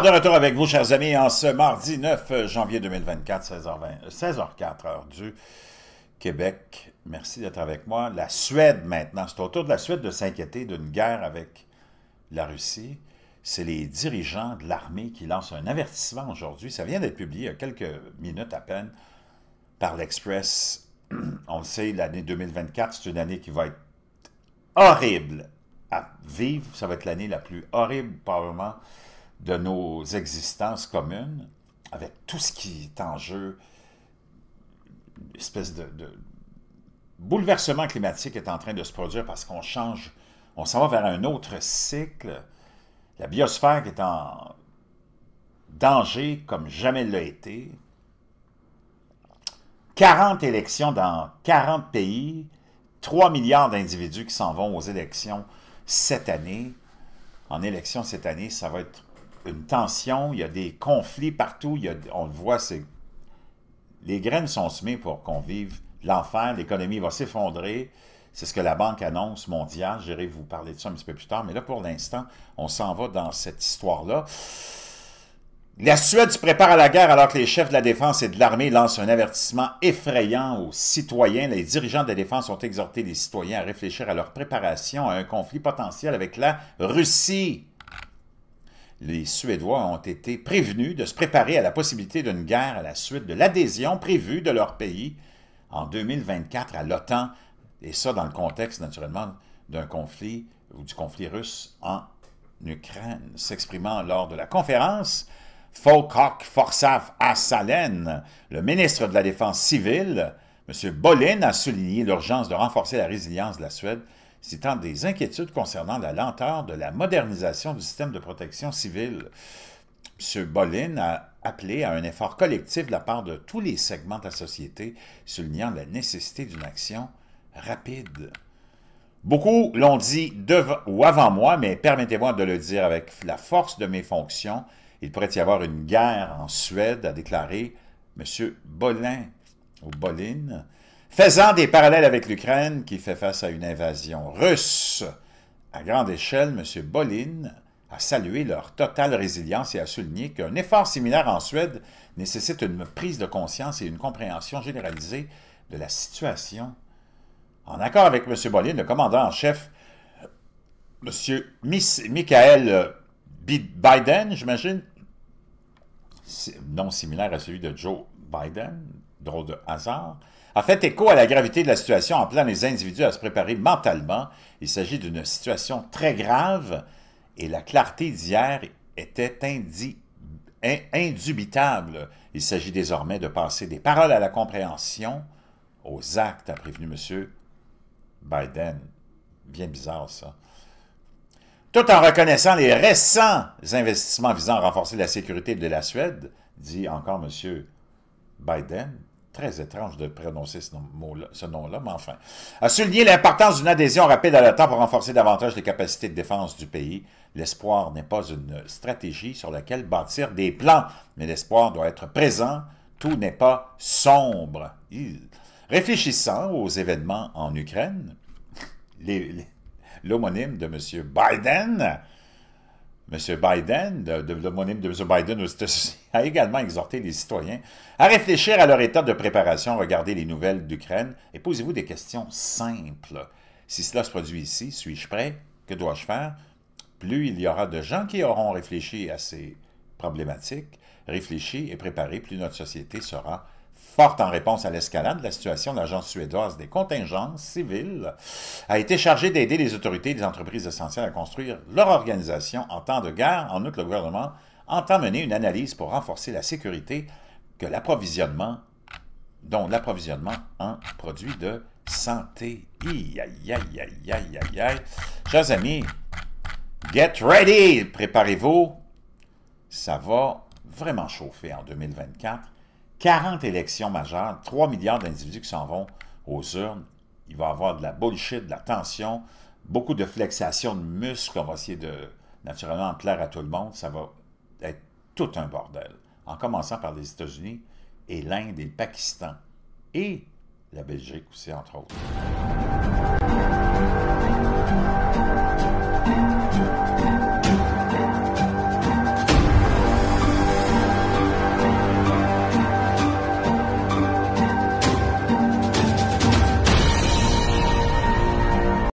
de retour avec vous, chers amis, en ce mardi 9 euh, janvier 2024, 16h20, 16h04, heure du Québec. Merci d'être avec moi. La Suède, maintenant, c'est au tour de la Suède de s'inquiéter d'une guerre avec la Russie. C'est les dirigeants de l'armée qui lancent un avertissement aujourd'hui. Ça vient d'être publié il y a quelques minutes à peine par l'Express. On le sait, l'année 2024, c'est une année qui va être horrible à vivre. Ça va être l'année la plus horrible, probablement, de nos existences communes, avec tout ce qui est en jeu, une espèce de, bouleversement climatique est en train de se produire parce qu'on change, on s'en va vers un autre cycle. La biosphère est en danger comme jamais l'a été. 40 élections dans 40 pays, 3 milliards d'individus qui s'en vont aux élections cette année. En élection cette année, ça va être une tension, il y a des conflits partout, il y a, on le voit, c'est les graines sont semées pour qu'on vive l'enfer, l'économie va s'effondrer. C'est ce que la Banque annonce mondiale. J'irai vous parler de ça un petit peu plus tard. Mais là, pour l'instant, on s'en va dans cette histoire-là. La Suède se prépare à la guerre alors que les chefs de la défense et de l'armée lancent un avertissement effrayant aux citoyens. Les dirigeants de la défense ont exhorté les citoyens à réfléchir à leur préparation à un conflit potentiel avec la Russie les Suédois ont été prévenus de se préparer à la possibilité d'une guerre à la suite de l'adhésion prévue de leur pays en 2024 à l'OTAN, et ça dans le contexte naturellement d'un conflit ou du conflit russe en Ukraine, s'exprimant lors de la conférence. Falkok Forsaf Salen, le ministre de la Défense civile, M. Bolin a souligné l'urgence de renforcer la résilience de la Suède citant des inquiétudes concernant la lenteur de la modernisation du système de protection civile. M. Bolin a appelé à un effort collectif de la part de tous les segments de la société, soulignant la nécessité d'une action rapide. Beaucoup l'ont dit devant ou avant moi, mais permettez-moi de le dire avec la force de mes fonctions. Il pourrait y avoir une guerre en Suède, a déclaré M. Bolin ou Bolin faisant des parallèles avec l'Ukraine qui fait face à une invasion russe. À grande échelle, M. Bolin a salué leur totale résilience et a souligné qu'un effort similaire en Suède nécessite une prise de conscience et une compréhension généralisée de la situation. En accord avec M. Bolin, le commandant en chef, M. Michael Biden, j'imagine, nom similaire à celui de Joe Biden, drôle de hasard, a fait écho à la gravité de la situation, en appelant les individus à se préparer mentalement. Il s'agit d'une situation très grave et la clarté d'hier était indubitable. Il s'agit désormais de passer des paroles à la compréhension, aux actes, a prévenu M. Biden. Bien bizarre, ça. Tout en reconnaissant les récents investissements visant à renforcer la sécurité de la Suède, dit encore M. Biden, très étrange de prononcer ce nom-là, ce nom-là, mais enfin. A souligné l'importance d'une adhésion rapide à l'OTAN pour renforcer davantage les capacités de défense du pays. L'espoir n'est pas une stratégie sur laquelle bâtir des plans, mais l'espoir doit être présent. Tout n'est pas sombre. Réfléchissant aux événements en Ukraine, l'homonyme de M. Biden M. Biden, de, de, de, M. Biden a également exhorté les citoyens à réfléchir à leur état de préparation, regarder les nouvelles d'Ukraine et posez-vous des questions simples. Si cela se produit ici, suis-je prêt? Que dois-je faire? Plus il y aura de gens qui auront réfléchi à ces problématiques, réfléchi et préparé, plus notre société sera forte en réponse à l'escalade de la situation, l'Agence suédoise des contingences civiles a été chargée d'aider les autorités et les entreprises essentielles à construire leur organisation en temps de guerre. En outre, le gouvernement entend mener une analyse pour renforcer la sécurité que l'approvisionnement, dont l'approvisionnement en produits de santé. Chers amis, get ready! Préparez-vous. Ça va vraiment chauffer en 2024. 40 élections majeures, 3 milliards d'individus qui s'en vont aux urnes. Il va y avoir de la bullshit, de la tension, beaucoup de flexation de muscles. On va essayer de, naturellement, en plaire à tout le monde. Ça va être tout un bordel. En commençant par les États-Unis et l'Inde et le Pakistan. Et la Belgique aussi, entre autres.